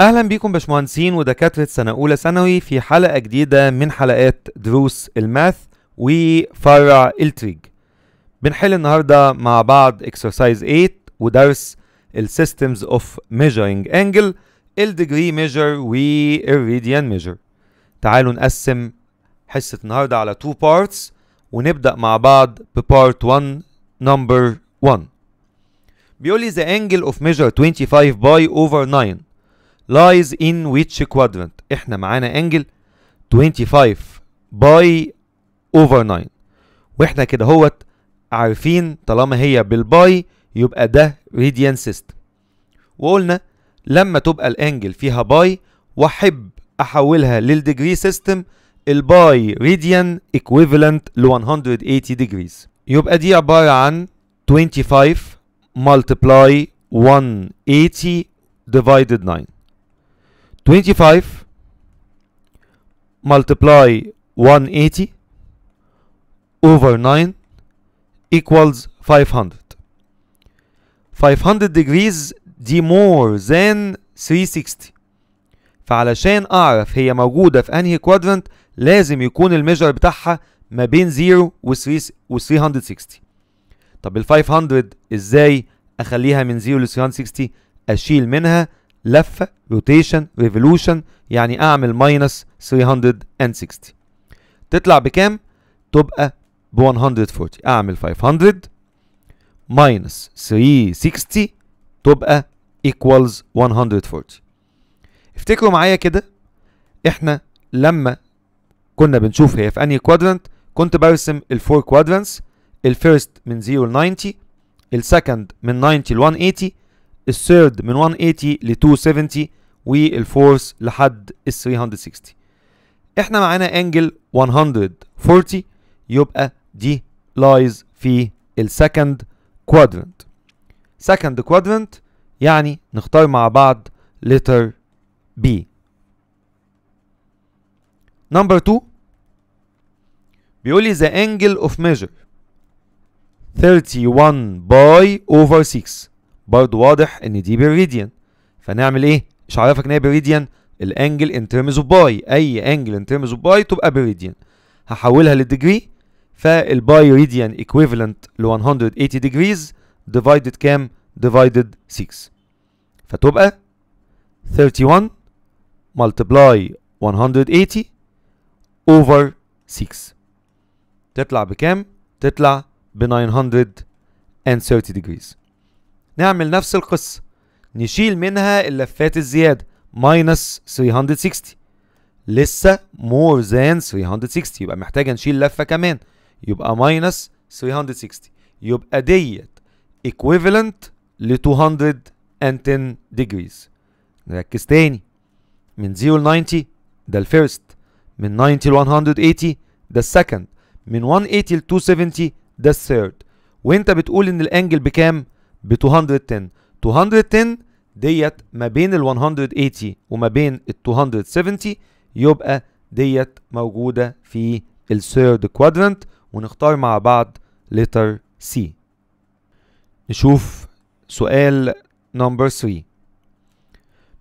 اهلا بيكم باشمهندسين ودكاتره سنه اولى ثانوي في حلقه جديده من حلقات دروس الماث وفرع التريج بنحل النهارده مع بعض اكسرسايز 8 ودرس السيستمز اوف ميجرينج انجل الديجري ميجر والريديان ميجر تعالوا نقسم حصه النهارده على تو بارتس ونبدا مع بعض ببارت 1 نمبر 1 بيقول لي the angle of measure 25 by over 9 lies in which quadrant احنا معانا انجل 25 باي اوفر 9 واحنا كده هوت عارفين طالما هي بالباي يبقى ده ريديان سيستم وقلنا لما تبقى الانجل فيها باي واحب احولها للديجري سيستم الباي ريديان ايكويفالنت ل 180 ديجريز يبقى دي عباره عن 25 multiply 180 divided 9 25 multiply 180 over 9 equals 500 500 degrees دي more than 360 فعلشان اعرف هي موجودة في انهي quadrant لازم يكون الميجر بتاعها ما بين 0 و 360 طب ال 500 ازاي اخليها من 0 ل 360 اشيل منها لفة روتيشن ريفولوشن يعني اعمل ماينس 360 تطلع بكام؟ تبقى ب 140 اعمل 500 ماينس 360 تبقى equals 140 افتكروا معايا كده احنا لما كنا بنشوف هي في انهي كوادرانت كنت برسم الفور كوادرانتس الفيرست من 0 ل 90 السكند من 90 ل 180 الثيرد من 180 ل 270 والفورث لحد ال 360 احنا معانا انجل 140 يبقى دي لايز في السكند كوادرنت سكند كوادرنت يعني نختار مع بعض لتر B نمبر 2 بيقول لي the angle of measure 31 باي اوفر 6 برضو واضح ان دي بريديان فنعمل ايه؟ مش عارفك ان هي بريديان الانجل ان ترمز اوف باي اي انجل ان ترمز اوف باي تبقى بريديان هحولها للديجري فالباي ريديان ايكويفالنت ل 180 ديجريز ديفايدد كام؟ ديفايدد 6 فتبقى 31 multiply 180 over 6 تطلع بكام؟ تطلع ب 930 degrees نعمل نفس القصة نشيل منها اللفات الزيادة minus 360 لسه more than 360 يبقى محتاجة نشيل لفة كمان يبقى minus 360 يبقى ديت equivalent ل 210 degrees نركز تاني من 0 ل 90 ده الفيرست من 90 ل 180 ده السكند من 180 ل 270 ده الثيرد وانت بتقول ان الانجل بكام؟ ب 210 210 ديت ما بين ال 180 وما بين ال 270 يبقى ديت موجودة في الثيرد كوادرنت ونختار مع بعض لتر سي نشوف سؤال نمبر 3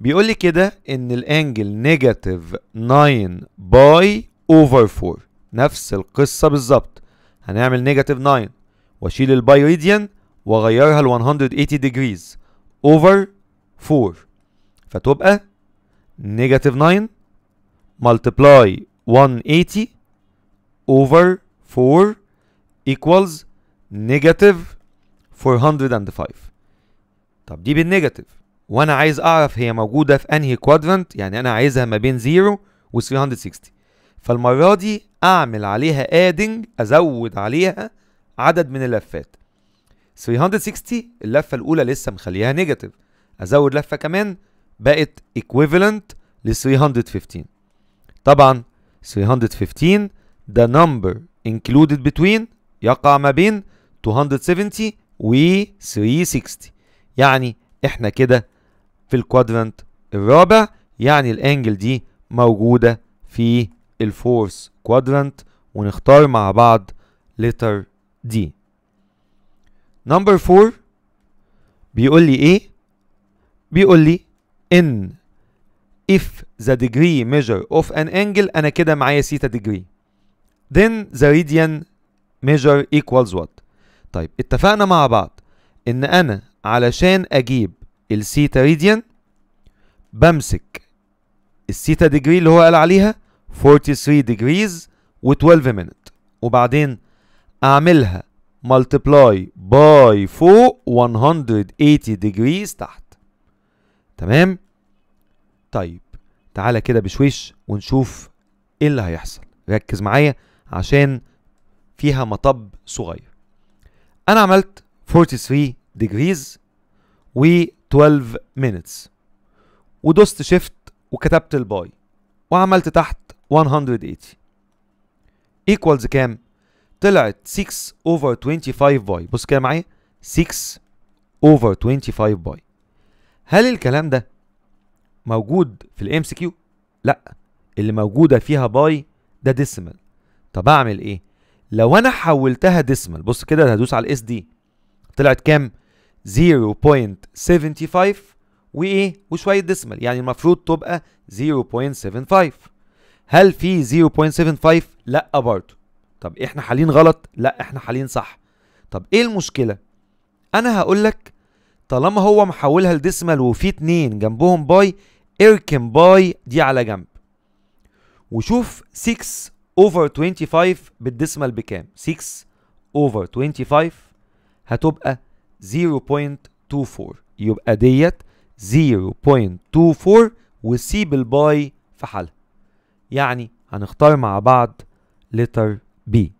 بيقول لي كده ان الانجل نيجاتيف 9 باي اوفر 4 نفس القصه بالظبط هنعمل نيجاتيف 9 واشيل الباي ريديان واغيرها ل 180 ديجريز اوفر 4 فتبقى نيجاتيف 9 ملتبلاي 180 اوفر 4 equals نيجاتيف 405 طب دي بالنيجاتيف وانا عايز اعرف هي موجوده في انهي كوادرنت يعني انا عايزها ما بين 0 و 360 فالمره دي اعمل عليها ادنج ازود عليها عدد من اللفات 360 اللفه الاولى لسه مخليها نيجاتيف ازود لفه كمان بقت equivalent ل 315 طبعا 315 ده number included between يقع ما بين 270 و 360 يعني احنا كده في الكوادرانت الرابع يعني الانجل دي موجودة في الفورس كوادرانت ونختار مع بعض لتر دي نمبر 4 بيقول لي ايه بيقول لي ان if the degree measure of an angle انا كده معايا سيتا degree then the radian measure equals what طيب اتفقنا مع بعض ان انا علشان اجيب السيتا ريديان بمسك السيتا ديجري اللي هو قال عليها 43 degrees و 12 minute وبعدين اعملها multiply by فوق 180 degrees تحت تمام طيب تعالى كده بشويش ونشوف ايه اللي هيحصل ركز معايا عشان فيها مطب صغير انا عملت 43 degrees و 12 minutes ودوست شيفت وكتبت الباي وعملت تحت 180 ايكوالز كام طلعت 6 over 25 باي بص كده معايا 6 over 25 باي هل الكلام ده موجود في الام سي كيو لا اللي موجوده فيها باي ده ديسيمال طب اعمل ايه لو انا حولتها ديسيمال بص كده هدوس على الاس دي طلعت كام 0.75 وايه وشويه ديسيمال يعني المفروض تبقى 0.75 هل في 0.75 لا برضه طب احنا حالين غلط لا احنا حالين صح طب ايه المشكله انا هقولك طالما هو محولها لديسمال وفي اتنين جنبهم باي اركن باي دي على جنب وشوف 6 اوفر 25 بالديسمال بكام 6 اوفر 25 هتبقى 0.24 يبقى ديت 0.24 وسيب الباي في حالها يعني هنختار مع بعض لتر بي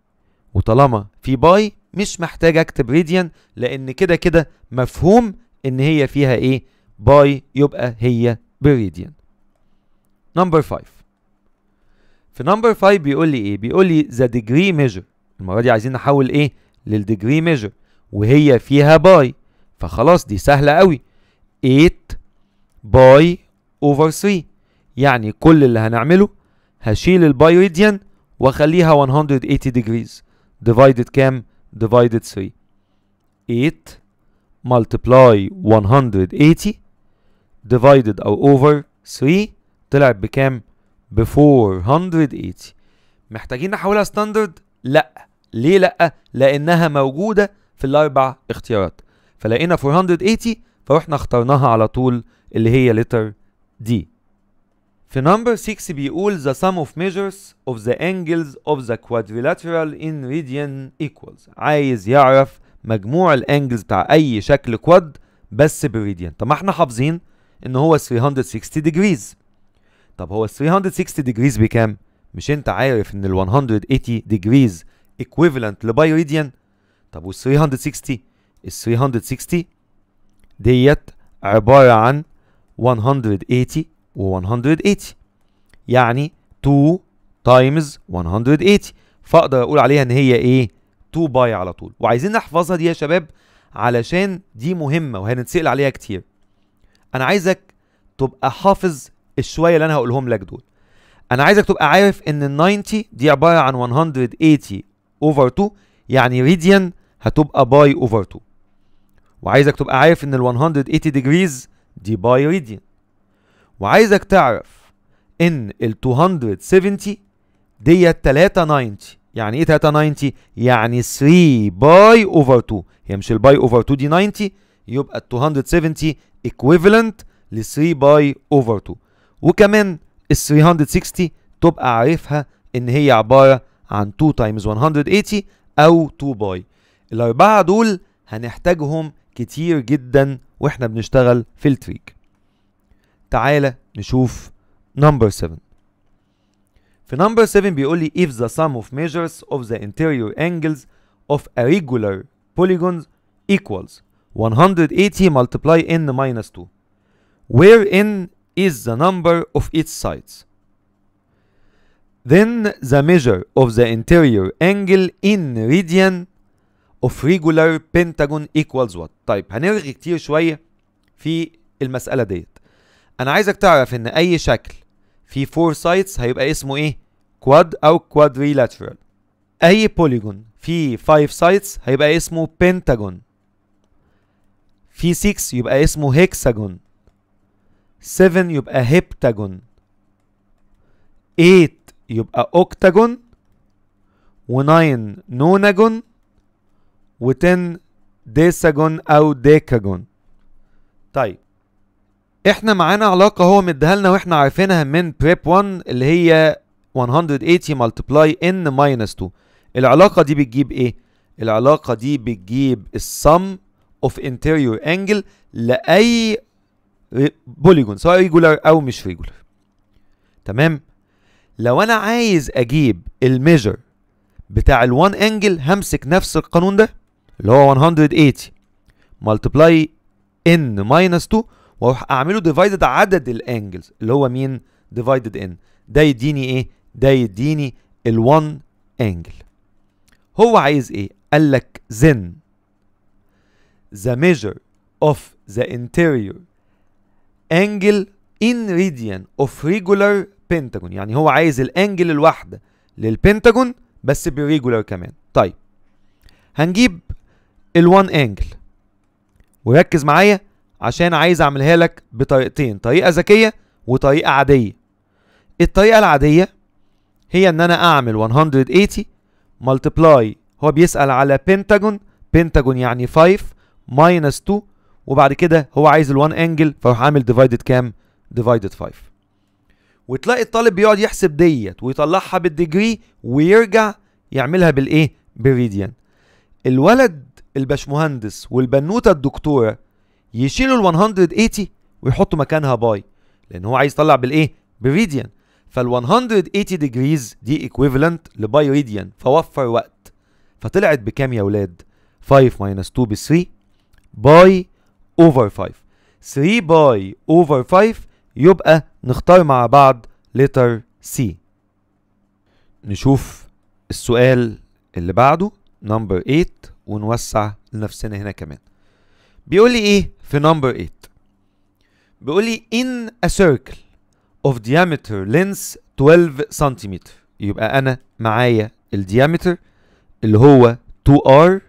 وطالما في باي مش محتاج اكتب ريديان لان كده كده مفهوم ان هي فيها ايه باي يبقى هي بريديان نمبر 5 في نمبر 5 بيقول لي ايه بيقول لي ذا ديجري ميجر المره دي عايزين نحول ايه للديجري ميجر وهي فيها باي فخلاص دي سهله قوي 8 باي اوفر 3 يعني كل اللي هنعمله هشيل الباي ريديان واخليها 180 degrees divided كام divided 3 8 multiply 180 divided او over 3 طلعت بكام ب 480 محتاجين نحولها ستاندرد لا ليه لا لانها موجوده في الاربع اختيارات فلقينا 480 فروحنا اخترناها على طول اللي هي لتر دي في نمبر 6 بيقول the sum of measures of the angles of the quadrilateral in radian equals عايز يعرف مجموع الانجلز بتاع اي شكل كواد بس بالريديان طب ما احنا حافظين ان هو 360 ديجريز طب هو 360 ديجريز بكام مش انت عارف ان ال 180 ديجريز equivalent لباي ريديان طب وال 360 ال 360 ديت عباره عن 180 و180 يعني 2 تايمز 180 فاقدر اقول عليها ان هي ايه 2 باي على طول وعايزين نحفظها دي يا شباب علشان دي مهمه وهنتسال عليها كتير انا عايزك تبقى حافظ الشويه اللي انا هقولهم لك دول انا عايزك تبقى عارف ان ال 90 دي عباره عن 180 اوفر 2 يعني ريديان هتبقى باي اوفر 2 وعايزك تبقى عارف ان ال 180 ديجريز دي باي ريديان وعايزك تعرف ان ال 270 ديت 390 يعني ايه 390 يعني 3 باي اوفر 2 هي مش الباي اوفر 2 دي 90 يبقى ال 270 ايكويفالنت ل 3 باي اوفر 2 وكمان ال 360 تبقى عارفها ان هي عباره عن 2 تايمز 180 او 2 باي الاربعه دول هنحتاجهم كتير جدا واحنا بنشتغل في التريك تعالى نشوف number 7 في number 7 بيقول لي if the sum of measures of the interior angles of a regular polygons equals 180 multiply n minus 2 where n is the number of its sides then the measure of the interior angle in radian of regular pentagon equals what طيب هنرغي كتير شوية في المسألة ديت انا عايزك تعرف ان اي شكل فيه فور سايتس هيبقى اسمه ايه كواد او كوادريلاترال اي بوليجون فيه 5 سايتس هيبقى اسمه بنتاجون في 6 يبقى اسمه هيكساجون 7 يبقى هيبتاجون 8 يبقى اوكتاجون و9 نوناجون و10 ديساجون او ديكاجون طيب احنا معانا علاقه هو مديها لنا واحنا عارفينها من بريب 1 اللي هي 180 ملتبلاي ان ماينس 2 العلاقه دي بتجيب ايه العلاقه دي بتجيب السم اوف انتيريور انجل لاي بوليجون سواء ريجولار او مش ريجولار تمام لو انا عايز اجيب الميجر بتاع ال1 انجل همسك نفس القانون ده اللي هو 180 ملتبلاي ان ماينس 2 واروح اعمله ديفايدد عدد الانجلز اللي هو مين ديفايدد ان ده يديني ايه ده يديني ال1 انجل هو عايز ايه قال لك زن ذا ميجر اوف ذا interior انجل ان ريديان اوف ريجولار بنتاجون يعني هو عايز الانجل الواحده للبنتاجون بس بالريجولار كمان طيب هنجيب ال1 انجل وركز معايا عشان عايز اعملها لك بطريقتين طريقه ذكيه وطريقه عاديه الطريقه العاديه هي ان انا اعمل 180 ملتبلاي هو بيسال على بنتاجون بنتاجون يعني 5 ماينس 2 وبعد كده هو عايز ال1 انجل فاروح عامل ديفايدد كام ديفايدد 5 وتلاقي الطالب بيقعد يحسب ديت ويطلعها بالديجري ويرجع يعملها بالايه بالريديان الولد البشمهندس والبنوته الدكتوره يشيلوا ال 180 ويحطوا مكانها باي لان هو عايز يطلع بالايه بريديان فال 180 ديجريز دي ايكويفالنت لباي ريديان فوفر وقت فطلعت بكام يا ولاد 5 ماينس 2 ب 3 باي اوفر 5 3 باي اوفر 5 يبقى نختار مع بعض لتر سي نشوف السؤال اللي بعده نمبر 8 ونوسع لنفسنا هنا كمان بيقول لي ايه في نمبر 8 بيقول لي in a circle of diameter length 12 سم يبقى انا معايا الديامتر اللي هو 2r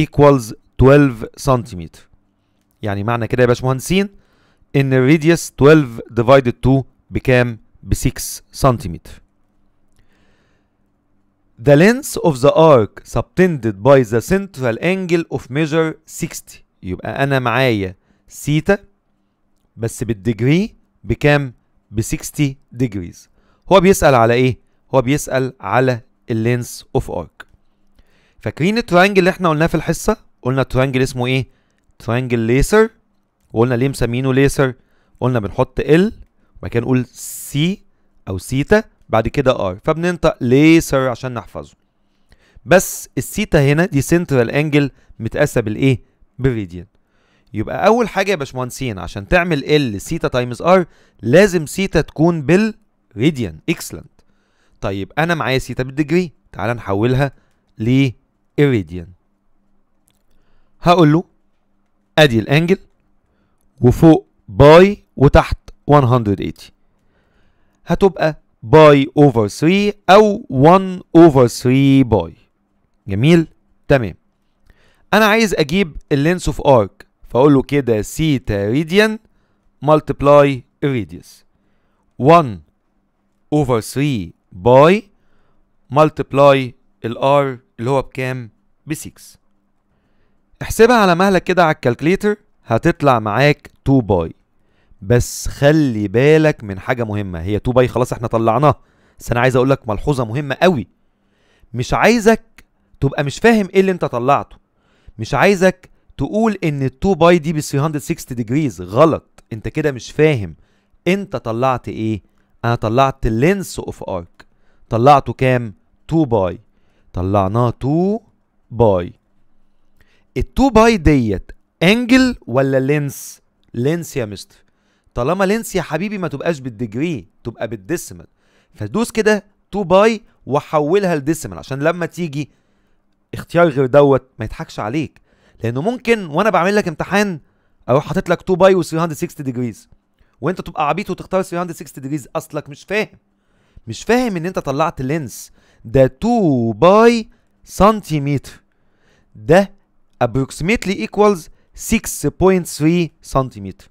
equals 12 سم يعني معنى كده يا باشمهندسين ان الراديوس 12 divided 2 بكام ب 6 سم The length of the arc subtended by the central angle of measure 60 يبقى انا معايا سيتا بس بالديجري بكام ب 60 ديجريز هو بيسال على ايه هو بيسال على اللينس اوف ارك فاكرين الترانجل اللي احنا قلناه في الحصه قلنا الترانجل اسمه ايه ترانجل ليسر وقلنا ليه مسمينه ليسر قلنا بنحط ال وبعد كده نقول سي او سيتا بعد كده ار فبننطق ليسر عشان نحفظه بس السيتا هنا دي سنترال انجل متقاسه بالايه بالريديان يبقى اول حاجه يا باشمهندسين عشان تعمل ال سيتا تايمز ار لازم سيتا تكون بالريديان اكسلنت طيب انا معايا سيتا بالديجري تعال نحولها للراديان هقول له ادي الانجل وفوق باي وتحت 180 هتبقى باي اوفر 3 او 1 اوفر 3 باي جميل تمام انا عايز اجيب اللينس اوف ارك فاقول له كده سيتا ريديان ملتبلاي ريديوس 1 اوفر 3 باي ملتبلاي الار اللي هو بكام ب 6 احسبها على مهلك كده على الكالكليتر هتطلع معاك 2 باي بس خلي بالك من حاجه مهمه هي 2 باي خلاص احنا طلعناها بس انا عايز اقول لك ملحوظه مهمه قوي مش عايزك تبقى مش فاهم ايه اللي انت طلعته مش عايزك تقول ان ال 2 باي دي ب 360 ديجريز غلط انت كده مش فاهم انت طلعت ايه انا طلعت لينس اوف ارك طلعته كام 2 باي طلعناه 2 باي ال 2 باي ديت انجل ولا لينس لينس يا مستر طالما لينس يا حبيبي ما تبقاش بالديجري تبقى بالديسيمال فدوس كده 2 باي وحولها لديسيمال عشان لما تيجي اختيار غير دوت ما يضحكش عليك لانه ممكن وانا بعمل لك امتحان اروح حاطط لك 2 باي و 360 ديجريز وانت تبقى عبيط وتختار 360 ديجريز اصلك مش فاهم مش فاهم ان انت طلعت لينس ده 2 باي سنتيمتر ده ابروكسيميتلي ايكوالز 6.3 سنتيمتر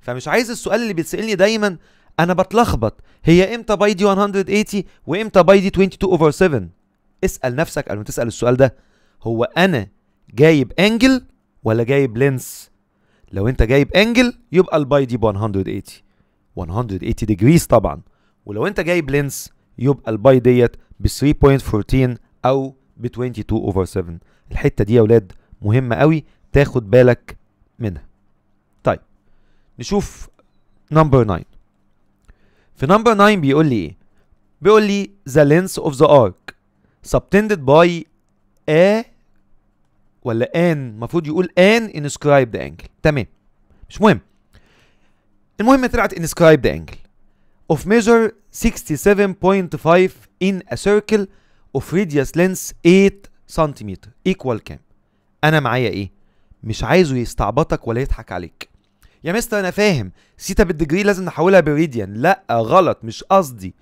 فمش عايز السؤال اللي بيتسالني دايما انا بتلخبط هي امتى باي دي 180 وامتى باي دي 22 اوفر 7 اسال نفسك قبل ما تسال السؤال ده هو انا جايب انجل ولا جايب لينس لو انت جايب انجل يبقى الباي دي ب 180 180 ديجريز طبعا ولو انت جايب لينس يبقى الباي ديت ب 3.14 او ب 22 اوفر 7 الحته دي يا اولاد مهمه قوي تاخد بالك منها طيب نشوف نمبر 9 في نمبر 9 بيقول لي ايه بيقول لي ذا لينس اوف ذا ارك سبتندد باي ا ولا ان المفروض يقول انسكرايب ذا انجل تمام مش مهم المهم طلعت ذا انجل of measure 67.5 in a circle of radius لينس 8 سنتيمتر ايكوال كام انا معايا ايه مش عايزه يستعبطك ولا يضحك عليك يا مستر انا فاهم سيتا بالدجري لازم نحولها بالريديان لا غلط مش قصدي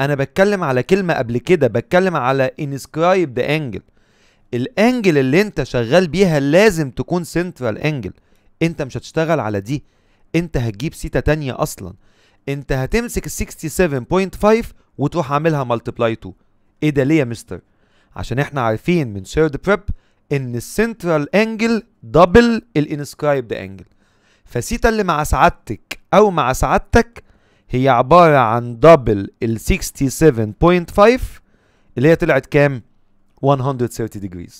انا بتكلم على كلمه قبل كده بتكلم على انسكرايب ذا انجل الانجل اللي انت شغال بيها لازم تكون سنترال انجل انت مش هتشتغل على دي انت هتجيب سيتا تانية اصلا انت هتمسك ال 67.5 وتروح عاملها مالتبلاي 2 ايه ده ليه يا مستر عشان احنا عارفين من شيرد بريب ان السنترال انجل دبل الانسكرايب ذا انجل فسيتا اللي مع سعادتك او مع سعادتك هي عبارة عن دبل ال 67.5 اللي هي طلعت كام 130 degrees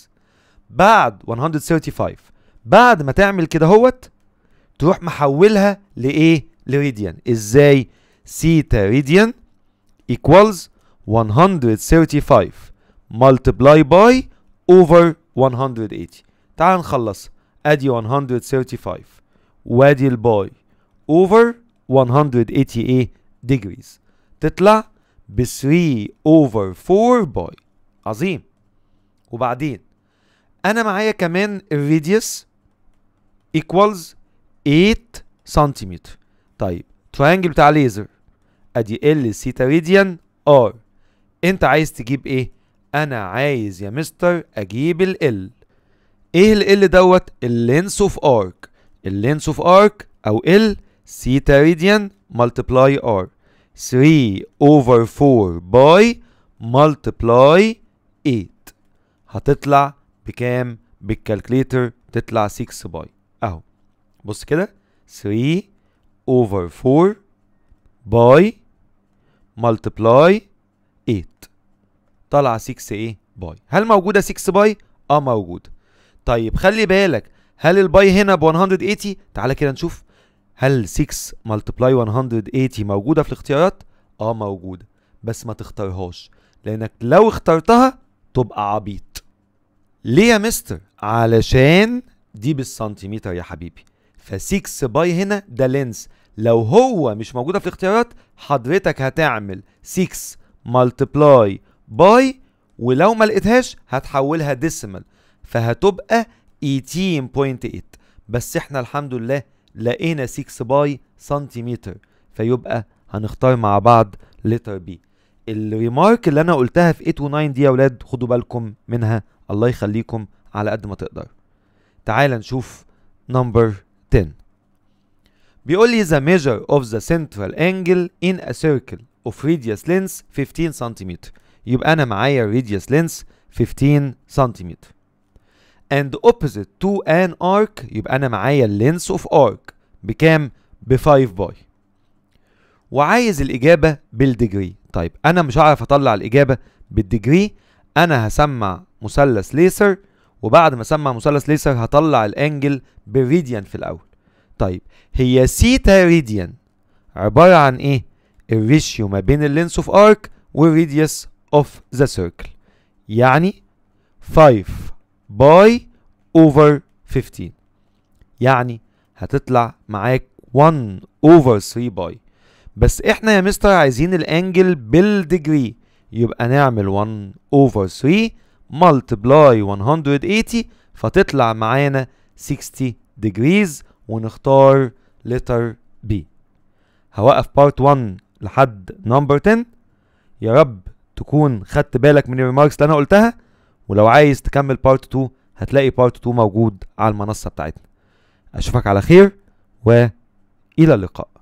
بعد 135 بعد ما تعمل كده هوت تروح محولها لايه لريديان ازاي سيتا ريديان equals 135 multiply by over 180 تعال نخلص ادي 135 وادي الباي over 188 degrees تطلع ب 3 over 4 باي عظيم وبعدين انا معايا كمان الراديوس equals 8 سنتيمتر طيب تريانجل بتاع ليزر ادي ال سيتا راديان ار انت عايز تجيب ايه انا عايز يا مستر اجيب ال ال ايه ال ال دوت اللينس اوف ارك اللينس اوف ارك او ال theta radian multiply r 3 over 4 by multiply 8 هتطلع بكام بالكالكليتر تطلع 6 باي اهو بص كده 3 over 4 باي multiply 8 طلع 6 ايه باي هل موجوده 6 باي اه موجوده طيب خلي بالك هل الباي هنا ب 180 تعالى كده نشوف هل 6 ملتبلاي 180 موجوده في الاختيارات اه موجوده بس ما تختارهاش لانك لو اخترتها تبقى عبيط ليه يا مستر علشان دي بالسنتيمتر يا حبيبي ف6 باي هنا ده لينس لو هو مش موجوده في الاختيارات حضرتك هتعمل 6 ملتبلاي باي ولو ما لقيتهاش هتحولها ديسيمال فهتبقى 18.8 بس احنا الحمد لله لقينا 6 باي سنتيمتر فيبقى هنختار مع بعض لتر بي الريمارك اللي انا قلتها في 8 و9 دي يا ولاد خدوا بالكم منها الله يخليكم على قد ما تقدر تعال نشوف نمبر 10 بيقول لي the measure of the central angle in a circle of radius length 15 سنتيمتر يبقى انا معايا radius length 15 سنتيمتر and opposite to an arc يبقى انا معايا اللينس اوف arc بكام؟ ب 5 باي وعايز الاجابه بالديجري طيب انا مش هعرف اطلع الاجابه بالديجري انا هسمع مثلث ليسر وبعد ما اسمع مثلث ليسر هطلع الانجل بالريديان في الاول طيب هي سيتا ريديان عباره عن ايه الريشيو ما بين اللينس اوف ارك والريديوس اوف ذا سيركل يعني 5 باي اوفر 15 يعني هتطلع معاك 1 اوفر 3 باي بس احنا يا مستر عايزين الانجل بالديجري يبقى نعمل 1 اوفر 3 ملتبلاي 180 فتطلع معانا 60 degrees ونختار letter B هوقف part 1 لحد number 10 يا رب تكون خدت بالك من الريماركس اللي انا قلتها ولو عايز تكمل بارت 2 هتلاقي بارت 2 موجود على المنصة بتاعتنا أشوفك على خير وإلى اللقاء